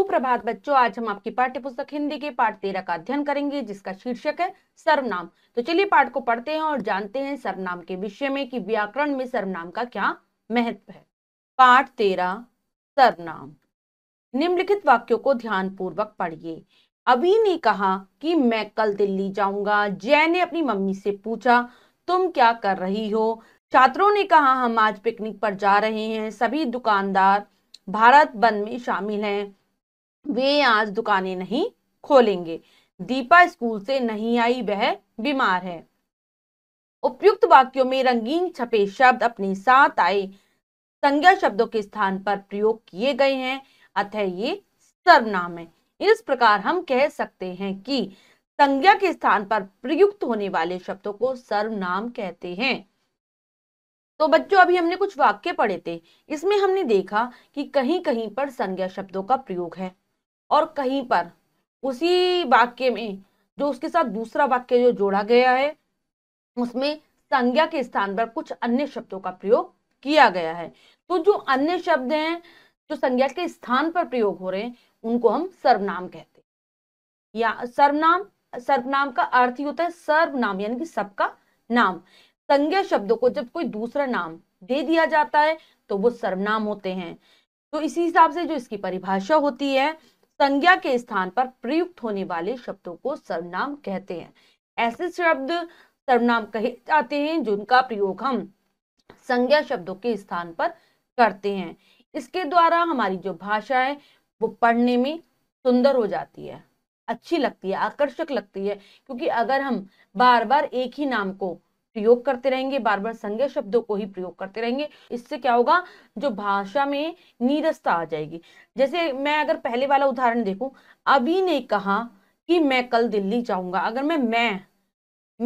सुप्रभात बच्चों आज हम आपकी पाठ्य पुस्तक हिंदी के पाठ तेरह का अध्ययन करेंगे जिसका शीर्षक है सर्वनाम तो चलिए पाठ को पढ़ते हैं और जानते हैं सर्वनाम के विषय में कि व्याकरण में सर्वनाम का क्या महत्व है पाठ तेरा सर्वनाम निम्नलिखित वाक्यों को ध्यान पूर्वक पढ़िए अभी ने कहा कि मैं कल दिल्ली जाऊंगा जय ने अपनी मम्मी से पूछा तुम क्या कर रही हो छात्रों ने कहा हम आज पिकनिक पर जा रहे हैं सभी दुकानदार भारत बंद में शामिल हैं वे आज दुकानें नहीं खोलेंगे दीपा स्कूल से नहीं आई वह बीमार है उपयुक्त वाक्यों में रंगीन छपे शब्द अपने साथ आए संज्ञा शब्दों के स्थान पर प्रयोग किए गए हैं अतः ये सर्वनाम है इस प्रकार हम कह सकते हैं कि संज्ञा के स्थान पर प्रयुक्त होने वाले शब्दों को सर्वनाम कहते हैं तो बच्चों अभी हमने कुछ वाक्य पढ़े थे इसमें हमने देखा कि कहीं कहीं पर संज्ञा शब्दों का प्रयोग है और कहीं पर उसी वाक्य में जो उसके साथ दूसरा वाक्य जो जोड़ा गया है उसमें संज्ञा के स्थान पर कुछ अन्य शब्दों का प्रयोग किया गया है तो जो अन्य शब्द हैं जो संज्ञा के स्थान पर प्रयोग हो रहे हैं उनको हम सर्वनाम कहते हैं या सर्वनाम सर्वनाम का अर्थ ही होता है सर्वनाम यानी कि सबका नाम संज्ञा शब्दों को जब कोई दूसरा नाम दे दिया जाता है तो वो सर्वनाम होते हैं तो इसी हिसाब से जो इसकी परिभाषा होती है संज्ञा के स्थान पर प्रयुक्त होने वाले शब्दों को सर्वनाम कहते हैं ऐसे शब्द सर्वनाम कहे जाते हैं जिनका प्रयोग हम संज्ञा शब्दों के स्थान पर करते हैं इसके द्वारा हमारी जो भाषा है वो पढ़ने में सुंदर हो जाती है अच्छी लगती है आकर्षक लगती है क्योंकि अगर हम बार बार एक ही नाम को प्रयोग करते रहेंगे बार बार संज्ञा शब्दों को ही प्रयोग करते रहेंगे इससे क्या होगा जो भाषा में नीरसता आ जाएगी जैसे मैं अगर पहले वाला उदाहरण देखूं अभी ने कहा कि मैं कल दिल्ली जाऊंगा अगर मैं मैं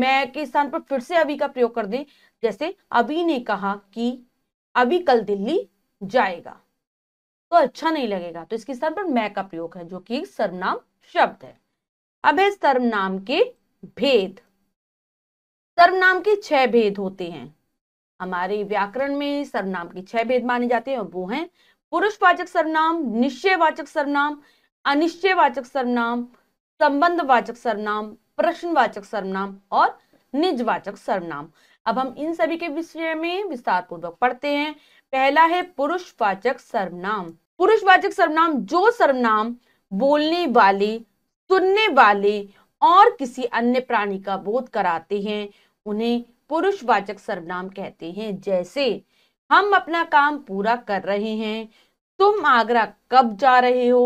मैं के स्थान पर फिर से अभी का प्रयोग कर दें जैसे अभी ने कहा कि अभी कल दिल्ली जाएगा तो अच्छा नहीं लगेगा तो इसके स्थान पर मैं का प्रयोग है जो कि सर्वनाम शब्द है अब है सर्वनाम के भेद सर्वनाम के छह भेद होते हैं हमारे व्याकरण में सर्वनाम के छह भेद माने जाते हैं वो हैं पुरुषवाचक सर्वनाम निश्चयवाचक सर्वनाम अनिश्चयवाचक सर्वनाम संबंधवाचक सर्वनाम प्रश्नवाचक सर्वनाम और निजवाचक सर्वनाम अब हम इन सभी के विषय में विस्तार पूर्वक पढ़ते हैं पहला है पुरुषवाचक सर्वनाम पुरुषवाचक सर्वनाम जो सर्वनाम बोलने वाले सुनने वाले और किसी अन्य प्राणी का बोध कराते हैं उन्हें पुरुषवाचक सर्वनाम कहते हैं जैसे हम अपना काम पूरा कर रहे हैं तुम आगरा कब जा रहे हो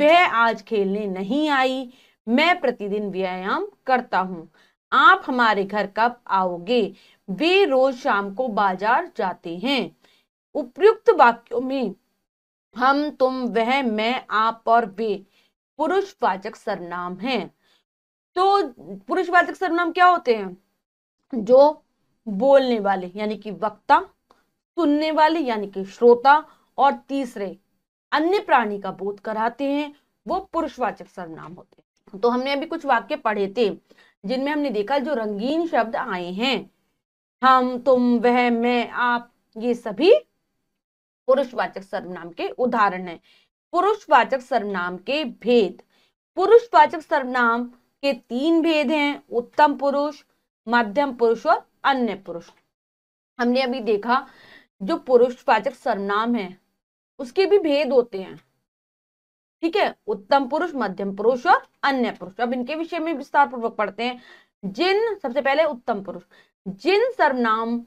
वह आज खेलने नहीं आई मैं प्रतिदिन व्यायाम करता हूँ आप हमारे घर कब आओगे वे रोज शाम को बाजार जाते हैं उपयुक्त वाक्यों में हम तुम वह मैं आप और वे पुरुषवाचक सरनाम हैं तो पुरुषवाचक सर्वनाम क्या होते हैं जो बोलने वाले यानी कि वक्ता सुनने वाले यानी कि श्रोता और तीसरे अन्य प्राणी का बोध कराते हैं वो पुरुषवाचक सर्वनाम होते हैं तो हमने अभी कुछ वाक्य पढ़े थे जिनमें हमने देखा जो रंगीन शब्द आए हैं हम तुम वह मैं आप ये सभी पुरुषवाचक सर्वनाम के उदाहरण हैं पुरुषवाचक सर्वनाम के भेद पुरुषवाचक सर्वनाम के तीन भेद हैं उत्तम पुरुष मध्यम पुरुष और अन्य पुरुष हमने अभी देखा जो पुरुषवाचक सर्वनाम है उसके भी भेद होते हैं ठीक है उत्तम पुरुष मध्यम पुरुष और अन्य पुरुष अब इनके विषय में विस्तार पूर्वक पढ़ते हैं जिन सबसे पहले उत्तम पुरुष जिन सर्वनाम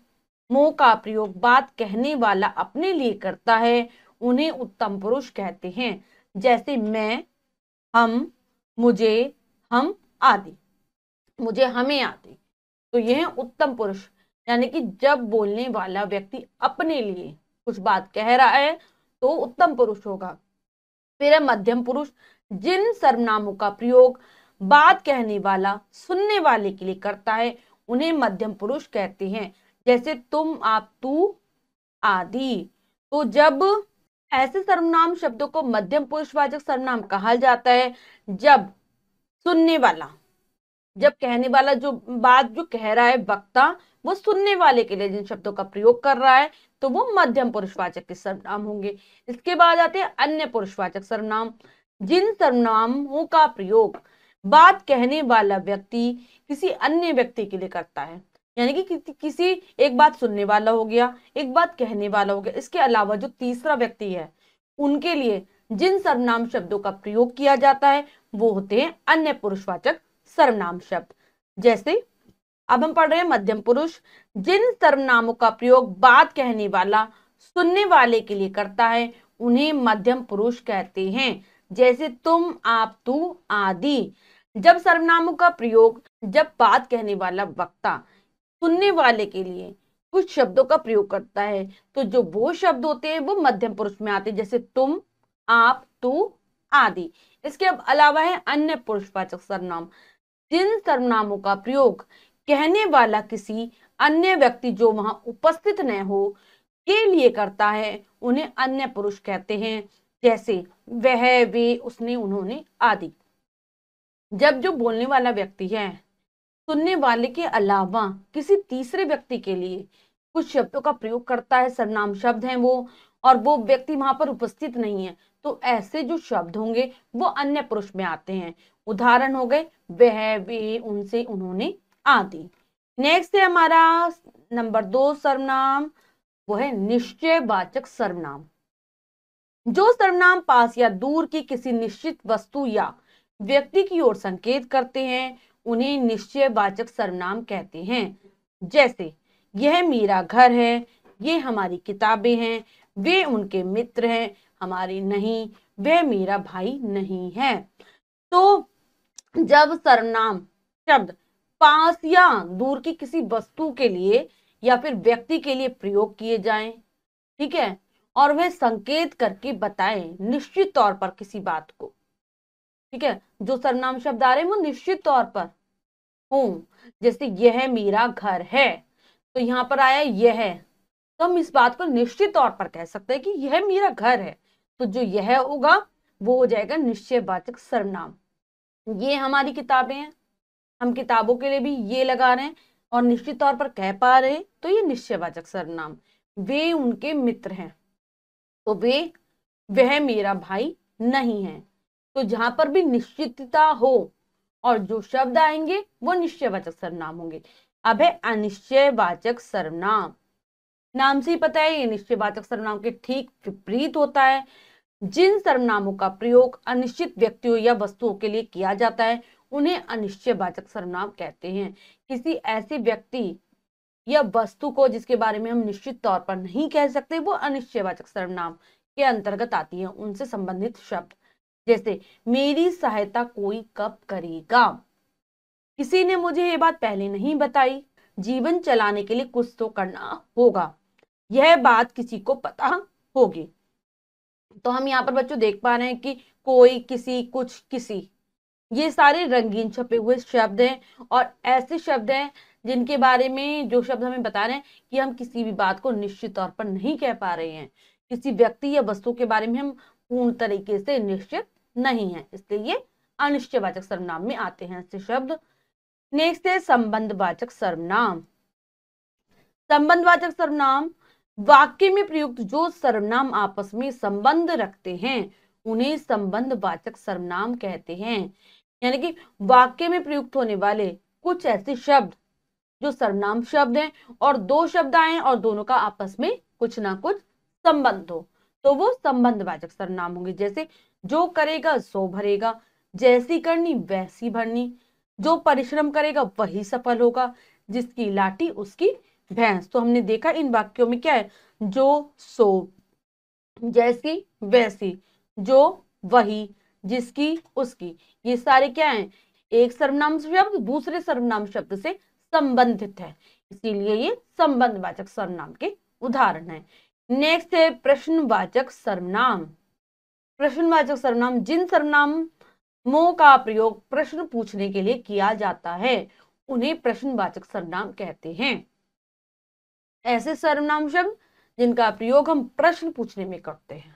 मोह का प्रयोग बात कहने वाला अपने लिए करता है उन्हें उत्तम पुरुष कहते हैं जैसे मैं हम मुझे हम आदि मुझे हमें आदि तो यह है उत्तम पुरुष यानी कि जब बोलने वाला व्यक्ति अपने लिए कुछ बात कह रहा है तो उत्तम पुरुष होगा फिर है मध्यम पुरुष जिन सर्वनामों का प्रयोग बात कहने वाला सुनने वाले के लिए करता है उन्हें मध्यम पुरुष कहते हैं जैसे तुम आप तू आदि तो जब ऐसे सर्वनाम शब्दों को मध्यम पुरुषवाचक सर्वनाम कहा जाता है जब सुनने वाला जब कहने वाला जो बात जो कह रहा है वक्ता वो सुनने वाले के लिए जिन शब्दों का प्रयोग कर रहा है तो वो मध्यम पुरुषवाचक के सर्वनाम होंगे इसके बाद आते हैं अन्य पुरुषवाचक सर्वनाम जिन सर्वनामों का प्रयोग बात कहने वाला व्यक्ति किसी अन्य व्यक्ति के लिए करता है यानी कि किसी किसी एक बात सुनने वाला हो गया एक बात कहने वाला हो गया इसके अलावा जो तीसरा व्यक्ति है उनके लिए जिन सर्वनाम शब्दों का प्रयोग किया जाता है वो होते हैं अन्य पुरुषवाचक सर्वनाम शब्द जैसे अब हम पढ़ रहे हैं मध्यम पुरुष जिन सर्वनामों का प्रयोग बात कहने वाला सुनने वाले के लिए करता है उन्हें मध्यम पुरुष कहते हैं जैसे तुम आप तू आदि जब सर्वनामों का प्रयोग जब बात कहने वाला वक्ता सुनने वाले के लिए कुछ शब्दों का प्रयोग करता है तो जो वो शब्द होते हैं वो मध्यम पुरुष में आते हैं जैसे तुम आप तू आदि इसके अलावा है अन्य पुरुषवाचक सर्वनाम जिन सर्वनामों का प्रयोग कहने वाला किसी अन्य व्यक्ति जो वहां उपस्थित न हो के लिए करता है उन्हें अन्य पुरुष कहते हैं जैसे वह वे उसने उन्होंने आदि जब जो बोलने वाला व्यक्ति है सुनने वाले के अलावा किसी तीसरे व्यक्ति के लिए कुछ शब्दों का प्रयोग करता है सर्वनाम शब्द हैं वो और वो व्यक्ति वहां पर उपस्थित नहीं है तो ऐसे जो शब्द होंगे वो अन्य पुरुष में आते हैं उदाहरण हो गए वह वे उनसे उन्होंने आदि नेक्स्ट है हमारा नंबर दो सर्वनाम वो है वाचक सर्वनाम जो सर्वनाम पास या दूर की किसी निश्चित वस्तु या व्यक्ति की ओर संकेत करते हैं उन्हें निश्चय वाचक सर्वनाम कहते हैं जैसे यह मेरा घर है ये हमारी किताबें हैं वे उनके मित्र हैं हमारे नहीं वे मेरा भाई नहीं है तो जब सर्वनाम शब्द पास या दूर की किसी वस्तु के लिए या फिर व्यक्ति के लिए प्रयोग किए जाएं ठीक है और वह संकेत करके बताएं निश्चित तौर पर किसी बात को ठीक है जो सर्वनाम शब्द आ रहे हैं वो निश्चित तौर पर हूं जैसे यह मेरा घर है तो यहाँ पर आया यह तो हम इस बात को निश्चित तौर पर कह सकते हैं कि यह मेरा घर है तो जो यह होगा वो हो जाएगा निश्चयवाचक सर्वनाम ये हमारी किताबें हैं हम किताबों के लिए भी ये लगा रहे हैं और निश्चित तौर पर कह पा रहे हैं तो ये निश्चयवाचक सर्वनाम वे उनके मित्र हैं तो वे वह मेरा भाई नहीं है तो जहां पर भी निश्चितता हो और जो शब्द आएंगे वो निश्चयवाचक सर्वनाम होंगे अब है अनिश्चयवाचक सर्वनाम नाम से ही पता है ये निश्चयवाचक सर्वनाम के ठीक विपरीत होता है जिन सर्वनामों का प्रयोग अनिश्चित व्यक्तियों या वस्तुओं के लिए किया जाता है उन्हें अनिश्चयवाचक सर्वनाम कहते हैं किसी ऐसे व्यक्ति या वस्तु को जिसके बारे में हम निश्चित तौर पर नहीं कह सकते वो अनिश्चयवाचक सर्वनाम के अंतर्गत आती है उनसे संबंधित शब्द जैसे मेरी सहायता कोई कब करेगा किसी ने मुझे ये बात पहले नहीं बताई जीवन चलाने के लिए कुछ तो करना होगा यह बात किसी को पता होगी तो हम यहाँ पर बच्चों देख पा रहे हैं कि कोई किसी कुछ किसी ये सारे रंगीन छपे हुए शब्द हैं और ऐसे शब्द हैं जिनके बारे में जो शब्द हमें बता रहे हैं कि हम किसी भी बात को निश्चित तौर पर नहीं कह पा रहे हैं किसी व्यक्ति या वस्तु के बारे में हम पूर्ण तरीके से निश्चित नहीं है इसलिए ये अनिश्चयवाचक सर्वनाम में आते हैं ऐसे शब्द नेक्स्ट है संबंधवाचक सर्वनाम संबंधवाचक सर्वनाम वाक्य में प्रयुक्त जो सर्वनाम आपस में संबंध रखते हैं उन्हें संबंधवाचक सर्वनाम कहते हैं यानी कि वाक्य में प्रयुक्त होने वाले कुछ ऐसे शब्द जो सर्वनाम शब्द हैं और दो शब्द आए और दोनों का आपस में कुछ ना कुछ संबंध हो तो वो संबंधवाचक सर्वनाम होंगे जैसे जो करेगा सो भरेगा जैसी करनी वैसी भरनी जो परिश्रम करेगा वही सफल होगा जिसकी लाठी उसकी भैंस तो हमने देखा इन वाक्यों में क्या है जो सो जैसी वैसी जो वही जिसकी उसकी ये सारे क्या है एक सर्वनाम शब्द दूसरे सर्वनाम शब्द से संबंधित है इसीलिए ये संबंधवाचक सर्वनाम के उदाहरण है नेक्स्ट है प्रश्नवाचक सर्वनाम प्रश्नवाचक सर्वनाम जिन सर्वनामों का प्रयोग प्रश्न पूछने के लिए किया जाता है उन्हें प्रश्नवाचक सर्वनाम कहते हैं ऐसे सर्वनाम शब्द जिनका प्रयोग हम प्रश्न पूछने में करते हैं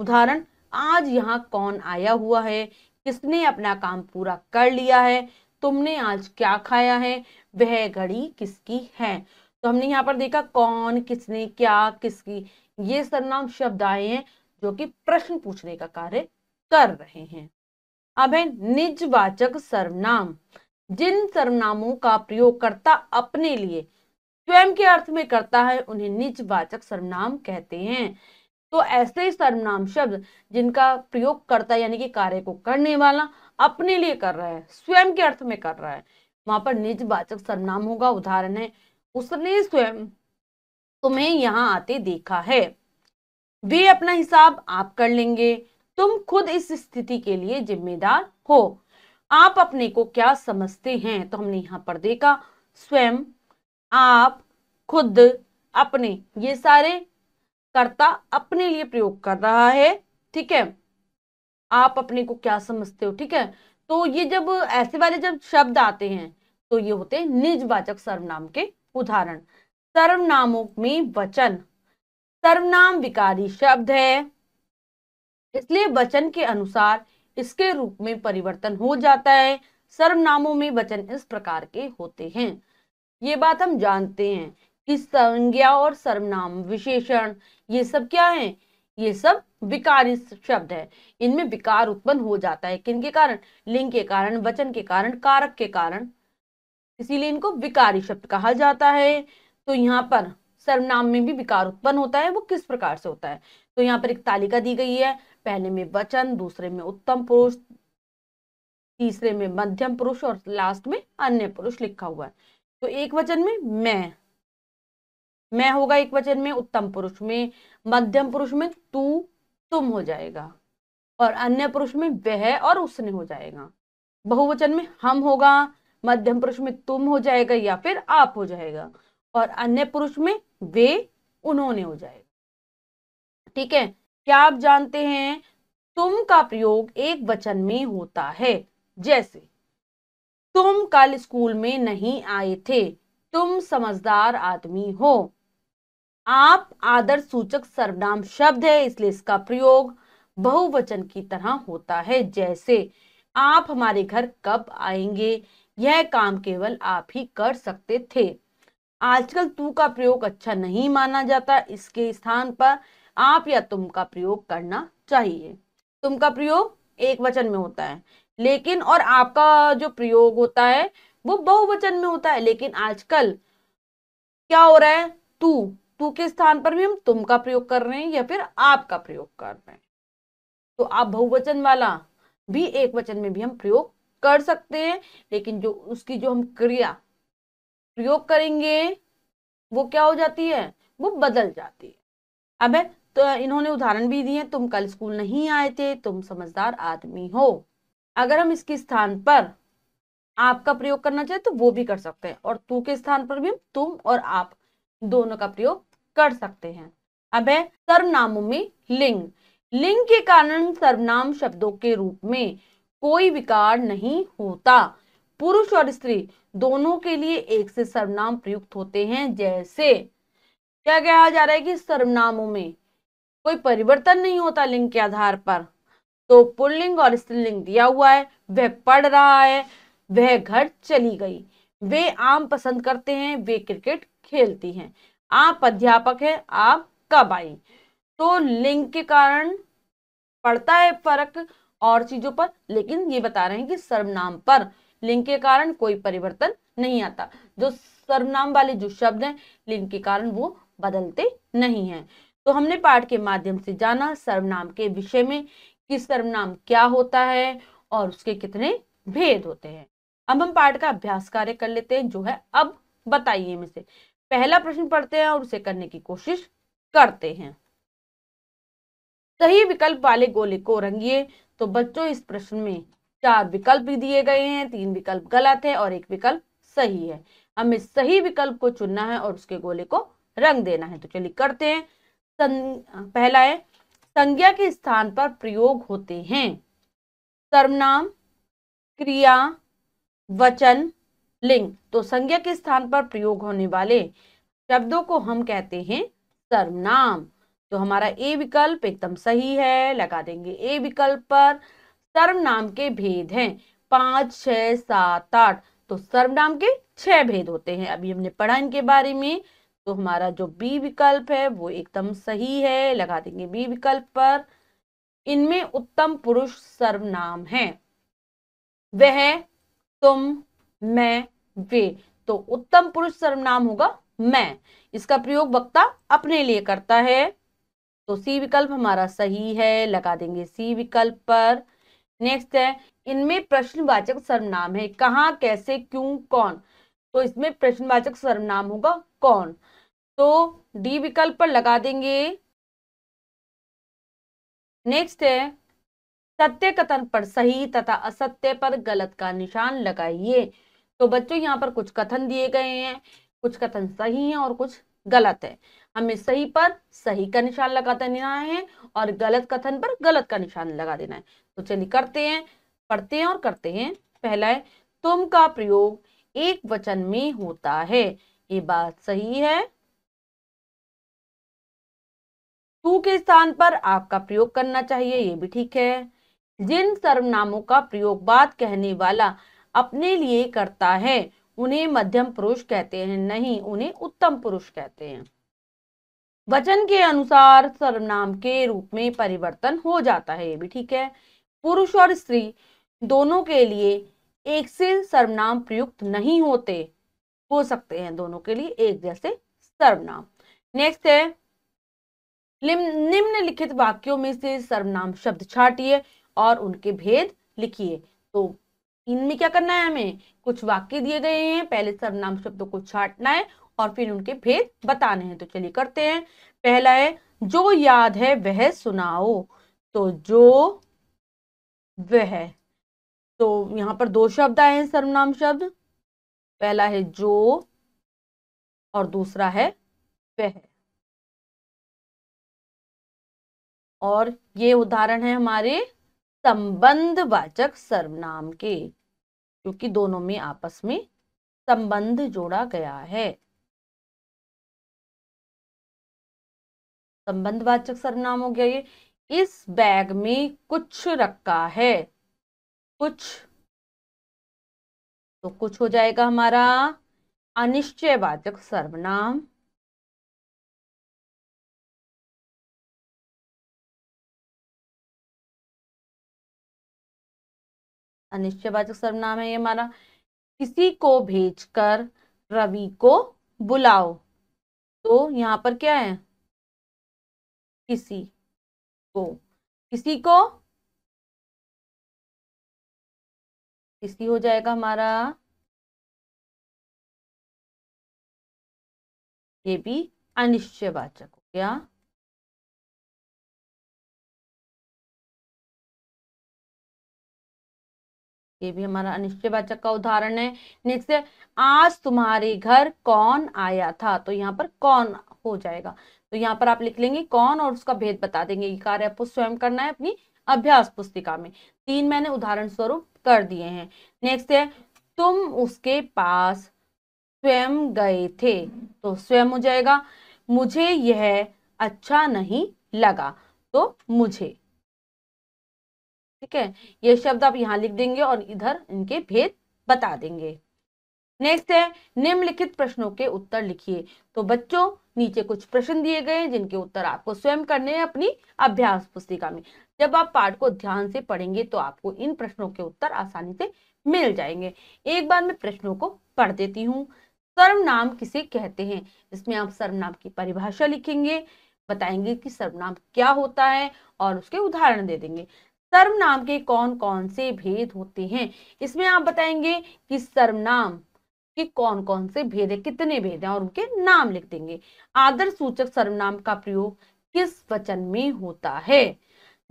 उदाहरण आज यहाँ कौन आया हुआ है किसने अपना काम पूरा कर लिया है तुमने आज क्या खाया है वह घड़ी किसकी है तो हमने यहाँ पर देखा कौन किसने क्या किसकी ये सरनाम शब्द आए हैं जो कि प्रश्न पूछने का कार्य कर रहे हैं अब है निजवाचक सर्वनाम जिन सर्वनामों का प्रयोगकर्ता अपने लिए स्वयं के अर्थ में करता है उन्हें निजवाचक सर्वनाम कहते हैं तो ऐसे सर्वनाम शब्द जिनका प्रयोग करता यानी कि कार्य को करने वाला अपने लिए कर रहा है स्वयं के अर्थ में कर रहा है वहां पर निजवाचक सर्वनाम होगा उदाहरण है उसने स्वयं तुम्हें यहाँ आते देखा है वे अपना हिसाब आप कर लेंगे तुम खुद इस स्थिति के लिए जिम्मेदार हो आप अपने को क्या समझते हैं तो हमने यहाँ पर देखा स्वयं आप खुद अपने ये सारे कर्ता अपने लिए प्रयोग कर रहा है ठीक है आप अपने को क्या समझते हो ठीक है तो ये जब ऐसे वाले जब शब्द आते हैं तो ये होते हैं निजवाचक सर्वनाम के उदाहरण सर्वनामों में वचन सर्वनाम विकारी शब्द है इसलिए वचन के अनुसार इसके रूप में परिवर्तन हो जाता है सर्वनामों में वचन इस प्रकार के होते हैं ये बात हम जानते हैं कि संज्ञा और सर्वनाम विशेषण ये सब क्या है ये सब विकारी शब्द है इनमें विकार उत्पन्न हो जाता है किन के कारण लिंग के कारण वचन के कारण कारक के कारण इसीलिए इनको विकारी शब्द कहा जाता है तो यहाँ पर सर्वनाम में भी विकार उत्पन्न होता है वो किस प्रकार से होता है तो यहाँ पर एक तालिका दी गई है पहले में वचन दूसरे में उत्तम पुरुष तीसरे में मध्यम पुरुष और लास्ट में अन्य पुरुष लिखा हुआ है तो एक वचन में मैं मैं होगा एक वचन में उत्तम पुरुष में मध्यम पुरुष में तू तुम हो जाएगा और अन्य पुरुष में वह और उसने हो जाएगा बहुवचन में हम होगा मध्यम पुरुष में तुम हो जाएगा या फिर आप हो जाएगा और अन्य पुरुष में वे उन्होंने हो जाएगा ठीक है क्या आप जानते हैं तुम का प्रयोग एक वचन में होता है जैसे तुम कल स्कूल में नहीं आए थे तुम समझदार आदमी हो आप आदर सूचक सर्वनाम शब्द है इसलिए इसका प्रयोग बहुवचन की तरह होता है जैसे आप हमारे घर कब आएंगे यह काम केवल आप ही कर सकते थे आजकल तू का प्रयोग अच्छा नहीं माना जाता इसके स्थान पर आप या तुम का प्रयोग करना चाहिए तुम का प्रयोग एक वचन में होता है लेकिन और आपका जो प्रयोग होता है वो बहुवचन में होता है लेकिन आजकल क्या हो रहा है तू तू के स्थान पर भी हम तुम का प्रयोग कर रहे हैं या फिर आप का प्रयोग कर रहे हैं तो आप बहुवचन वाला भी एक वचन में भी हम प्रयोग कर सकते हैं लेकिन जो उसकी जो हम क्रिया प्रयोग करेंगे वो क्या हो जाती है वो बदल जाती है अब है तो इन्होंने उदाहरण भी दिए तुम कल स्कूल नहीं आए थे तुम समझदार आदमी हो अगर हम इसके स्थान पर आपका प्रयोग करना चाहे तो वो भी कर सकते हैं और तू के स्थान पर भी हम तुम और आप दोनों का प्रयोग कर सकते हैं अब है सर्वनामों में लिंग लिंग के कारण सर्वनाम शब्दों के रूप में कोई विकार नहीं होता पुरुष और स्त्री दोनों के लिए एक से सर्वनाम प्रयुक्त होते हैं जैसे क्या कहा जा रहा है कि सर्वनामों में कोई परिवर्तन नहीं होता लिंग के आधार पर तो पुल्लिंग और स्त्रीलिंग दिया हुआ है वह पढ़ रहा है वह घर चली गई वे आम पसंद करते हैं वे क्रिकेट खेलती हैं आप अध्यापक हैं आप कब आई तो लिंग के कारण पड़ता है फर्क और चीजों पर लेकिन ये बता रहे हैं कि सर्वनाम पर लिंग के कारण कोई परिवर्तन नहीं आता जो सर्वनाम वाले जो शब्द हैं लिंग के कारण वो बदलते नहीं हैं तो हमने पाठ के माध्यम से जाना सर्वनाम के विषय में कि सर्वनाम क्या होता है और उसके कितने भेद होते हैं अब हम पाठ का अभ्यास कार्य कर लेते हैं जो है अब बताइए में से पहला प्रश्न पढ़ते हैं और उसे करने की कोशिश करते हैं सही विकल्प वाले गोले को रंगिए तो बच्चों इस प्रश्न में चार विकल्प भी दिए गए हैं तीन विकल्प गलत है और एक विकल्प सही है हमें सही विकल्प को चुनना है और उसके गोले को रंग देना है तो चलिए करते हैं पहला है संज्ञा के स्थान पर प्रयोग होते हैं सर्वनाम क्रिया वचन लिंग तो संज्ञा के स्थान पर प्रयोग होने वाले शब्दों को हम कहते हैं सर्वनाम तो हमारा ए विकल्प एकदम सही है लगा देंगे ए विकल्प पर सर्वनाम के भेद हैं पांच छ सात आठ तो सर्वनाम के छह भेद होते हैं अभी हमने पढ़ा इनके बारे में तो हमारा जो बी विकल्प है वो एकदम सही है लगा देंगे बी विकल्प पर इनमें उत्तम पुरुष सर्वनाम है वह तुम मैं वे तो उत्तम पुरुष सर्वनाम होगा मैं इसका प्रयोग वक्ता अपने लिए करता है तो सी विकल्प हमारा सही है लगा देंगे सी विकल्प पर नेक्स्ट है इनमें प्रश्नवाचक सर्वनाम है कहाँ कैसे क्यों कौन तो इसमें प्रश्नवाचक सर्वनाम होगा कौन तो डी विकल्प पर लगा देंगे नेक्स्ट है सत्य कथन पर सही तथा असत्य पर गलत का निशान लगाइए तो बच्चों यहाँ पर कुछ कथन दिए गए हैं कुछ कथन सही है और कुछ गलत है हमें सही पर सही का निशान लगा देना है और गलत कथन पर गलत का निशान लगा देना है तो चलिए करते हैं पढ़ते हैं और करते हैं पहला है तुम का प्रयोग एक वचन में होता है ये बात सही है तू के स्थान पर आपका प्रयोग करना चाहिए ये भी ठीक है जिन सर्वनामों का प्रयोग बात कहने वाला अपने लिए करता है उन्हें मध्यम पुरुष कहते हैं नहीं उन्हें उत्तम पुरुष कहते हैं वचन के अनुसार सर्वनाम के रूप में परिवर्तन हो जाता है ये भी ठीक है पुरुष और स्त्री दोनों के लिए एक से सर्वनाम प्रयुक्त नहीं होते हो सकते हैं दोनों के लिए एक जैसे सर्वनाम नेक्स्ट है निम्नलिखित वाक्यों में से सर्वनाम शब्द छाटिए और उनके भेद लिखिए तो इनमें क्या करना है हमें कुछ वाक्य दिए गए हैं पहले सर्वनाम शब्दों को छाटना है और फिर उनके भेद बताने हैं तो चलिए करते हैं पहला है जो याद है वह सुनाओ तो जो वह तो यहाँ पर दो शब्द आए हैं सर्वनाम शब्द पहला है जो और दूसरा है वह और ये उदाहरण है हमारे संबंधवाचक सर्वनाम के क्योंकि दोनों में आपस में संबंध जोड़ा गया है संबंधवाचक सर्वनाम हो गया ये इस बैग में कुछ रखा है कुछ तो कुछ हो जाएगा हमारा अनिश्चयवाचक सर्वनाम अनिश्चयवाचक सर्वनाम है ये हमारा किसी को भेजकर रवि को बुलाओ तो यहाँ पर क्या है किसी को किसी को किसी हो जाएगा हमारा ये भी अनिश्चयवाचक हो गया ये भी हमारा अनिश्चयवाचक का उदाहरण है नेक्स्ट है आज तुम्हारे घर कौन आया था तो यहाँ पर कौन हो जाएगा तो यहाँ पर आप लिख लेंगे कौन और उसका भेद बता देंगे ये कार्य आपको स्वयं करना है अपनी अभ्यास पुस्तिका में तीन मैंने उदाहरण स्वरूप कर दिए हैं नेक्स्ट है तुम उसके पास स्वयं गए थे तो स्वयं हो जाएगा मुझे यह अच्छा नहीं लगा तो मुझे ठीक है ये शब्द आप यहाँ लिख देंगे और इधर इनके भेद बता देंगे नेक्स्ट है निम्नलिखित प्रश्नों के उत्तर लिखिए तो बच्चों नीचे कुछ प्रश्न दिए गए हैं जिनके उत्तर आपको स्वयं करने हैं अपनी अभ्यास पुस्तिका में जब आप पाठ को ध्यान से पढ़ेंगे तो आपको इन प्रश्नों के उत्तर आसानी से मिल जाएंगे एक बार मैं प्रश्नों को पढ़ देती हूँ सर्वनाम किसे कहते हैं इसमें आप सर्वनाम की परिभाषा लिखेंगे बताएंगे कि सर्वनाम क्या होता है और उसके उदाहरण दे देंगे सर्वनाम के कौन कौन से भेद होते हैं इसमें आप बताएंगे कि सर्वनाम के कौन कौन से भेद है कितने भेद हैं और उनके नाम लिख देंगे आदर सूचक सर्वनाम का प्रयोग किस वचन में होता है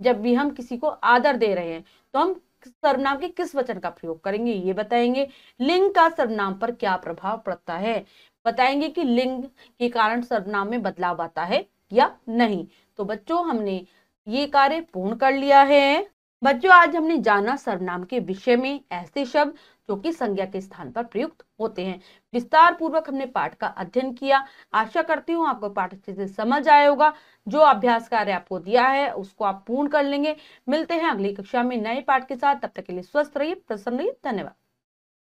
जब भी हम किसी को आदर दे रहे हैं तो हम सर्वनाम के किस वचन का प्रयोग करेंगे ये बताएंगे लिंग का सर्वनाम पर क्या प्रभाव पड़ता है बताएंगे कि लिंग के कारण सर्वनाम में बदलाव आता है या नहीं तो बच्चों हमने ये कार्य पूर्ण कर लिया है बच्चों आज हमने जाना सर्वनाम के विषय में ऐसे शब्द जो कि संज्ञा के स्थान पर प्रयुक्त होते हैं विस्तार पूर्वक हमने पाठ का अध्ययन किया आशा करती हूँ आपको पाठ अच्छे से समझ आया होगा जो अभ्यास कार्य आपको दिया है उसको आप पूर्ण कर लेंगे मिलते हैं अगली कक्षा में नए पाठ के साथ तब तक के लिए स्वस्थ रहिए प्रसन्न रहिए धन्यवाद